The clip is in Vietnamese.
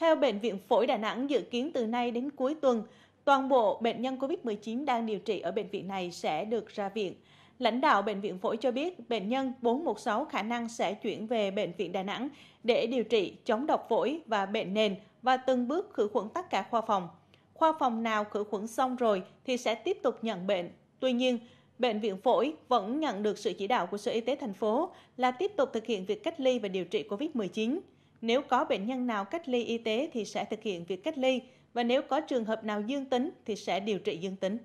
Theo Bệnh viện Phổi Đà Nẵng, dự kiến từ nay đến cuối tuần, toàn bộ bệnh nhân COVID-19 đang điều trị ở bệnh viện này sẽ được ra viện. Lãnh đạo Bệnh viện Phổi cho biết bệnh nhân 416 khả năng sẽ chuyển về Bệnh viện Đà Nẵng để điều trị chống độc phổi và bệnh nền và từng bước khử khuẩn tất cả khoa phòng. Khoa phòng nào khử khuẩn xong rồi thì sẽ tiếp tục nhận bệnh. Tuy nhiên, Bệnh viện Phổi vẫn nhận được sự chỉ đạo của Sở Y tế thành phố là tiếp tục thực hiện việc cách ly và điều trị COVID-19. Nếu có bệnh nhân nào cách ly y tế thì sẽ thực hiện việc cách ly và nếu có trường hợp nào dương tính thì sẽ điều trị dương tính.